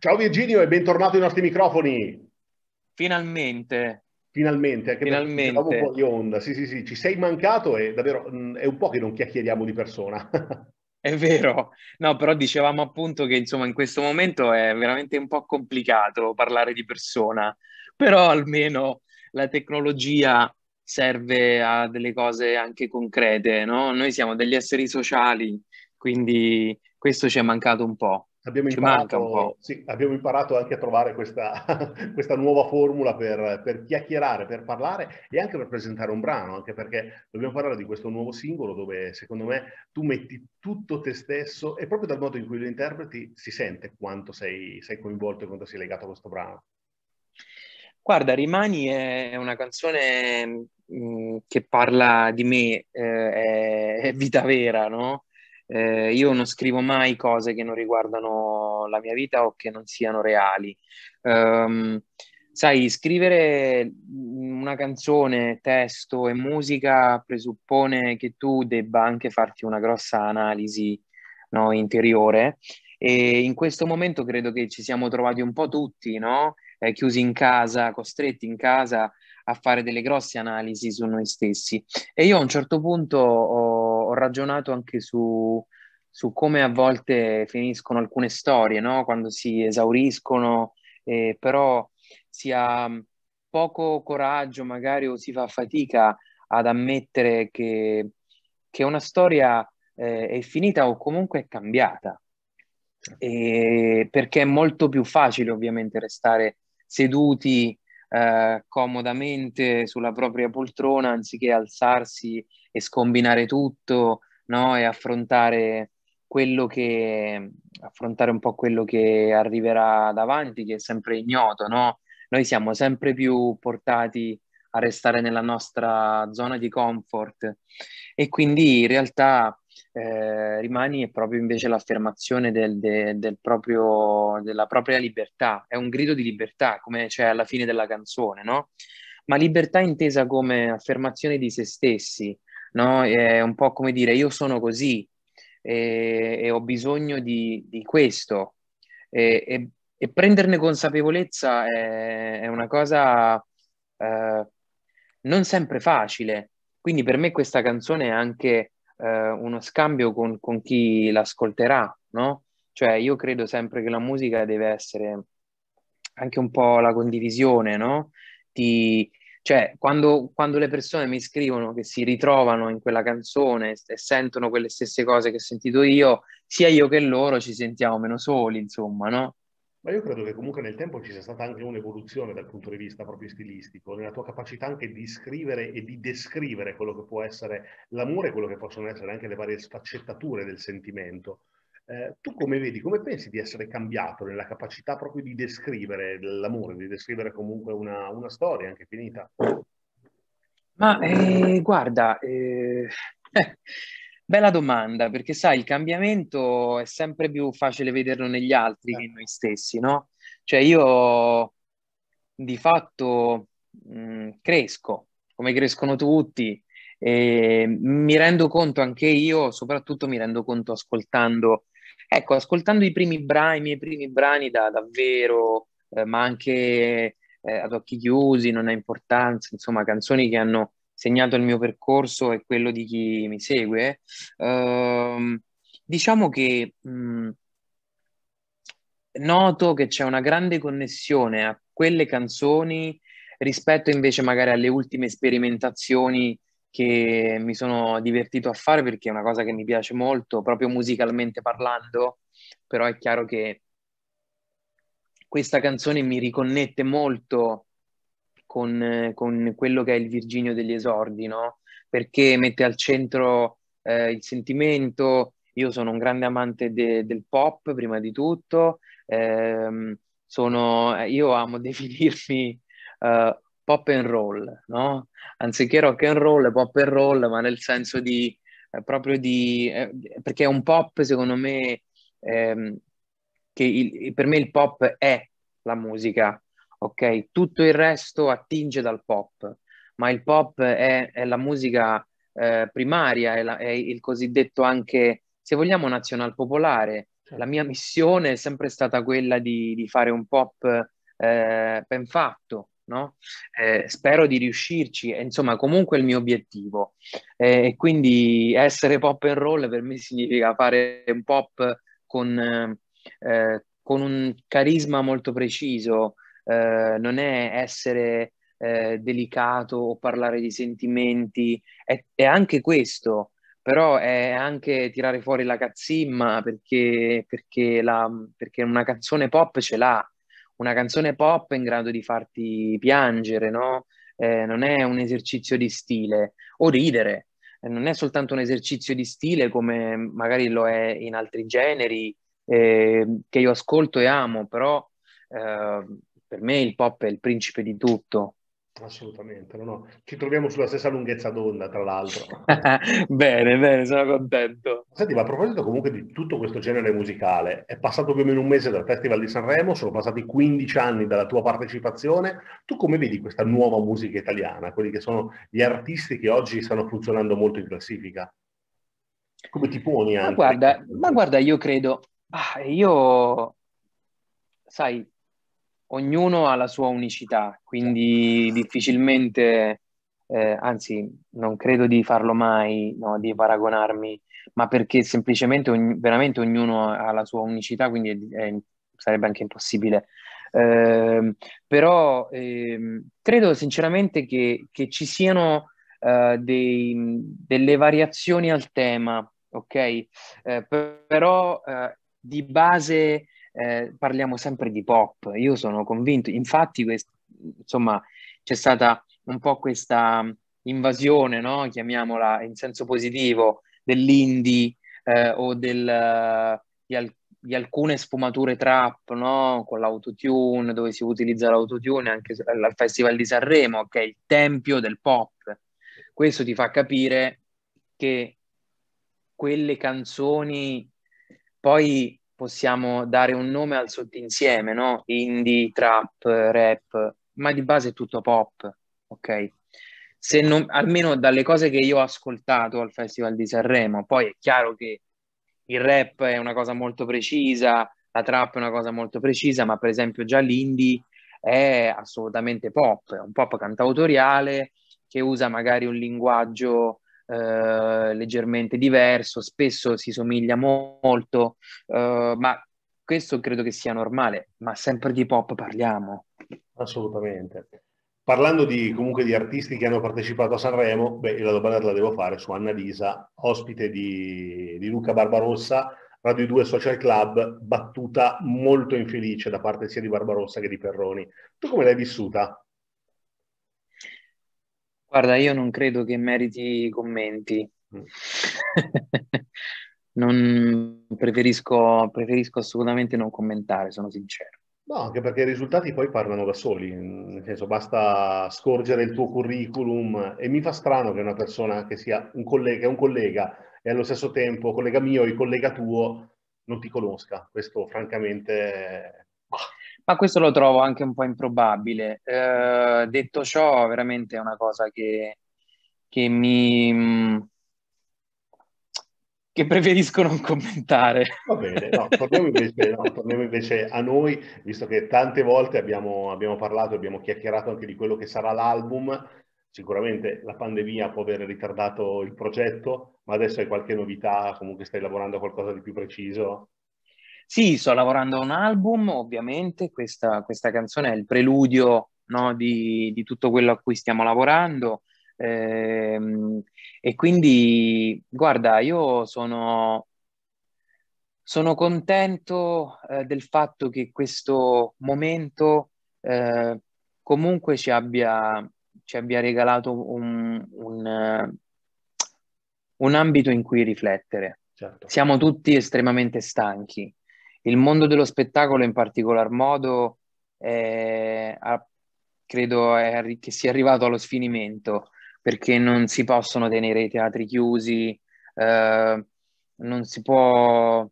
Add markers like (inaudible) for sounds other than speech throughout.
Ciao Virginio e bentornato ai nostri microfoni. Finalmente. Finalmente, anche Finalmente. un po' di onda. Sì, sì, sì, ci sei mancato e davvero mm, è un po' che non chiacchieriamo di persona. (laughs) È vero, no, però dicevamo appunto che insomma in questo momento è veramente un po' complicato parlare di persona, però almeno la tecnologia serve a delle cose anche concrete, no? Noi siamo degli esseri sociali, quindi questo ci è mancato un po'. Abbiamo imparato, sì, abbiamo imparato, anche a trovare questa, (laughs) questa nuova formula per, per, chiacchierare, per parlare e anche per presentare un brano, anche perché dobbiamo parlare di questo nuovo singolo dove secondo me tu metti tutto te stesso e proprio dal modo in cui lo interpreti si sente quanto sei, sei coinvolto e quanto sei legato a questo brano. Guarda, Rimani è una canzone mh, mm, che parla di me, eh, è vita vera, no? Eh, io non scrivo mai cose che non riguardano la mia vita o che non siano reali. Um, sai, scrivere una canzone, testo e musica presuppone che tu debba anche farti una grossa analisi no, interiore e in questo momento credo che ci siamo trovati un po' tutti, no? eh, chiusi in casa, costretti in casa a fare delle grosse analisi su noi stessi. E io a un certo punto ho, ho ragionato anche su, su, come a volte finiscono alcune storie, no? quando si esauriscono, eh, però si ha mm, poco coraggio, magari o si fa fatica ad ammettere che, che una storia eh, è finita o comunque è cambiata. E perché è molto più facile ovviamente restare seduti eh, comodamente sulla propria poltrona anziché alzarsi e scombinare tutto no? e affrontare quello che affrontare un po' quello che arriverà davanti, che è sempre ignoto, no? Noi siamo sempre più portati a restare nella nostra zona di comfort e quindi in realtà eh, rimani proprio invece l'affermazione del, de, del proprio, della propria libertà, è un grido di libertà, come c'è alla fine della canzone, no? Ma libertà intesa come affermazione di se stessi, no? È un po' come dire io sono così e, e ho bisogno di, di questo. E, e, e, prenderne consapevolezza è, è una cosa eh, non sempre facile. Quindi per me questa canzone è anche eh, uno scambio con, con chi l'ascolterà, no? Cioè io credo sempre che la musica deve essere anche un po' la condivisione, no? Di, cioè, quando, quando, le persone mi scrivono che si ritrovano in quella canzone e sentono quelle stesse cose che ho sentito io, sia io che loro ci sentiamo meno soli, insomma, no? ma io credo che comunque nel tempo ci sia stata anche un'evoluzione dal punto di vista proprio stilistico, nella tua capacità anche di scrivere e di descrivere quello che può essere l'amore e quello che possono essere anche le varie sfaccettature del sentimento. Eh, tu come vedi, come pensi di essere cambiato nella capacità proprio di descrivere l'amore, di descrivere comunque una, una storia anche finita? Ma eh, guarda, eh, (laughs) eh Bella domanda, perché sai, il cambiamento è sempre più facile vederlo negli altri che in noi stessi, no? Cioè io di fatto mh, mm, cresco, come crescono tutti, e mi rendo conto anche io, soprattutto mi rendo conto ascoltando, ecco, ascoltando i primi brani, i miei primi brani da davvero, eh, ma anche eh, ad occhi chiusi, non ha importanza, insomma, canzoni che hanno segnato il mio percorso e quello di chi mi segue, ehm, diciamo che mh, mm, noto che c'è una grande connessione a quelle canzoni rispetto invece magari alle ultime sperimentazioni che mi sono divertito a fare perché è una cosa che mi piace molto, proprio musicalmente parlando, però è chiaro che questa canzone mi riconnette molto con, con quello che è il Virginio degli esordi, no? perché mette al centro eh, il sentimento. Io sono un grande amante de, del pop, prima di tutto. Ehm, eh, sono, io amo (laughs) definirmi uh, pop and roll, no? Anziché rock and roll, pop and roll, ma nel senso di eh, proprio di eh, perché è un pop, secondo me, ehm, che il, per me il pop è la musica, ok? Tutto il resto attinge dal pop, ma il pop è, è la musica eh, primaria, è, la, è, il cosiddetto anche, se vogliamo, nazional popolare. La mia missione è sempre stata quella di, di fare un pop eh, ben fatto, no? Eh, spero di riuscirci, è, insomma, comunque il mio obiettivo. Eh, e quindi essere pop and roll per me significa fare un pop con, eh, con un carisma molto preciso, eh, non è essere eh, delicato o parlare di sentimenti, è, è, anche questo, però è anche tirare fuori la cazzimma perché, perché, la, perché una canzone pop ce l'ha, una canzone pop è in grado di farti piangere, no? Eh, non è un esercizio di stile o ridere, eh, non è soltanto un esercizio di stile come magari lo è in altri generi eh, che io ascolto e amo, però ehm, per me il pop è il principe di tutto. Assolutamente, no, no. ci troviamo sulla stessa lunghezza d'onda, tra l'altro. (laughs) bene, bene, sono contento. Senti, ma a proposito comunque di tutto questo genere musicale, è passato più o meno un mese dal Festival di Sanremo, sono passati 15 anni dalla tua partecipazione, tu come vedi questa nuova musica italiana, quelli che sono gli artisti che oggi stanno funzionando molto in classifica? Come ti poni? Anche? Ma guarda, ma guarda io credo, ah, io, sai, ognuno ha la sua unicità, quindi certo. difficilmente, eh, anzi non credo di farlo mai, no, di paragonarmi, ma perché semplicemente ogni, veramente ognuno ha la sua unicità, quindi è, è, sarebbe anche impossibile. Eh, però eh, credo sinceramente che, che ci siano eh, dei, delle variazioni al tema, ok? Eh, però eh, di base eh, parliamo sempre di pop. Io sono convinto, infatti, quest- insomma, c'è stata un po' questa invasione, no? chiamiamola in senso positivo, dell'indie eh, o del, di, al- di, alcune sfumature trap, no? con l'autotune, dove si utilizza l'autotune anche al Festival di Sanremo, che è il tempio del pop. Questo ti fa capire che quelle canzoni poi possiamo dare un nome al sottinsieme, no? Indie, trap, rap, ma di base è tutto pop, ok? Se non, almeno dalle cose che io ho ascoltato al Festival di Sanremo, poi è chiaro che il rap è una cosa molto precisa, la trap è una cosa molto precisa, ma per esempio già l'indie è assolutamente pop, è un pop cantautoriale che usa magari un linguaggio eh, leggermente diverso, spesso si somiglia molto, eh, ma questo credo che sia normale, ma sempre di pop parliamo. Assolutamente. Parlando di, comunque di artisti che hanno partecipato a Sanremo, beh, la domanda la devo fare su Annalisa, ospite di, di Luca Barbarossa, Radio 2 Social Club, battuta molto infelice da parte sia di Barbarossa che di Perroni. Tu come l'hai vissuta? Guarda, io non credo che meriti commenti. Mm. (laughs) non preferisco, preferisco assolutamente non commentare, sono sincero. No, anche perché i risultati poi parlano da soli, nel senso basta scorgere il tuo curriculum e mi fa strano che una persona che sia un collega, un collega e allo stesso tempo collega mio e collega tuo non ti conosca. Questo francamente... Bah ma questo lo trovo anche un po' improbabile. Eh, detto ciò, veramente è una cosa che, che mi... Mm, che preferisco non commentare. Va bene, no, torniamo, invece, no, torniamo invece a noi, visto che tante volte abbiamo, abbiamo parlato, abbiamo chiacchierato anche di quello che sarà l'album. Sicuramente la pandemia può aver ritardato il progetto, ma adesso hai qualche novità, comunque stai lavorando a qualcosa di più preciso? Sì, sto lavorando a un album, ovviamente, questa, questa canzone è il preludio no, di, di, tutto quello a cui stiamo lavorando. Ehm, e quindi, guarda, io sono, sono contento eh, del fatto che questo momento eh, comunque ci abbia, ci abbia regalato un, un, un ambito in cui riflettere. Certo. Siamo tutti estremamente stanchi il mondo dello spettacolo in particolar modo è, eh, ha, credo è, che sia arrivato allo sfinimento perché non si possono tenere i teatri chiusi, eh, non, si può,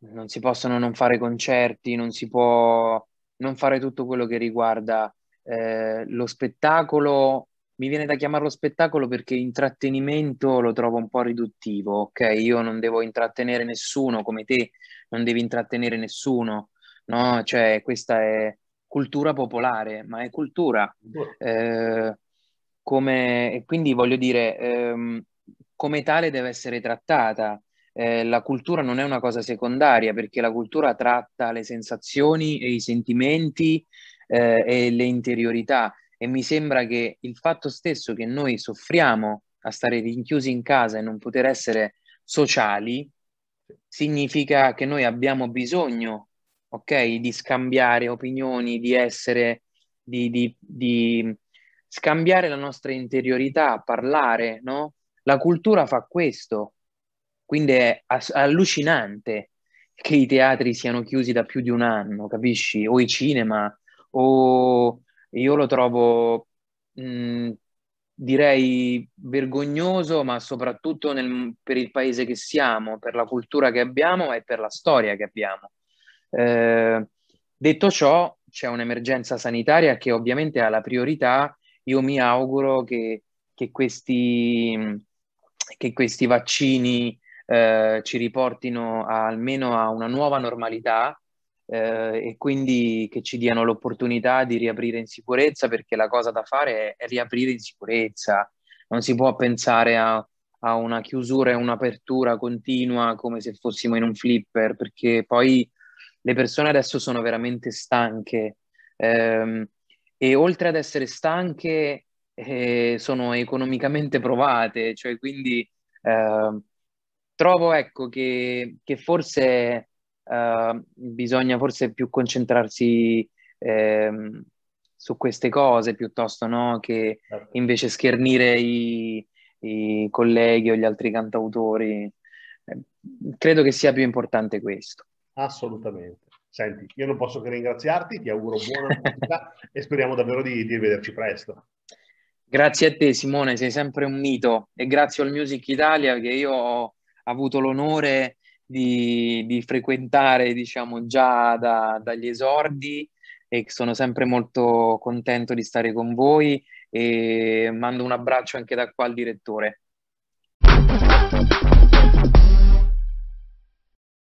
non si possono non fare concerti, non si può non fare tutto quello che riguarda eh, lo spettacolo mi viene da chiamarlo spettacolo perché intrattenimento lo trovo un po' riduttivo, ok? Io non devo intrattenere nessuno come te, non devi intrattenere nessuno, no? Cioè, questa è cultura popolare, ma è cultura. Mm. Eh, come, quindi voglio dire, ehm, come tale deve essere trattata. Eh, la cultura non è una cosa secondaria perché la cultura tratta le sensazioni e i sentimenti eh, e le interiorità e mi sembra che il fatto stesso che noi soffriamo a stare rinchiusi in casa e non poter essere sociali significa che noi abbiamo bisogno, ok, di scambiare opinioni, di essere, di, di, di scambiare la nostra interiorità, parlare, no? La cultura fa questo, quindi è allucinante che i teatri siano chiusi da più di un anno, capisci? O i cinema, o io lo trovo, mh, mm, direi, vergognoso, ma soprattutto nel, per il paese che siamo, per la cultura che abbiamo e per la storia che abbiamo. Eh, detto ciò, c'è un'emergenza sanitaria che ovviamente ha la priorità. Io mi auguro che, che, questi, che questi vaccini eh, ci riportino a, almeno a una nuova normalità eh, e quindi che ci diano l'opportunità di riaprire in sicurezza perché la cosa da fare è, è riaprire in sicurezza, non si può pensare a, a, una chiusura e un'apertura continua come se fossimo in un flipper perché poi le persone adesso sono veramente stanche ehm, e oltre ad essere stanche eh, sono economicamente provate, cioè quindi eh, trovo ecco che, che forse Ehm, bisogna forse più concentrarsi eh, su queste cose piuttosto no? che certo. invece schernire i, i, colleghi o gli altri cantautori. Eh, credo che sia più importante questo. Assolutamente. Senti, io non posso che ringraziarti, ti auguro buona musica e speriamo davvero di, di vederci presto. Grazie a te Simone, sei sempre un mito e grazie al Music Italia che io ho avuto l'onore di, di frequentare, diciamo, già da, dagli esordi e sono sempre molto contento di stare con voi e mando un abbraccio anche da qua al direttore.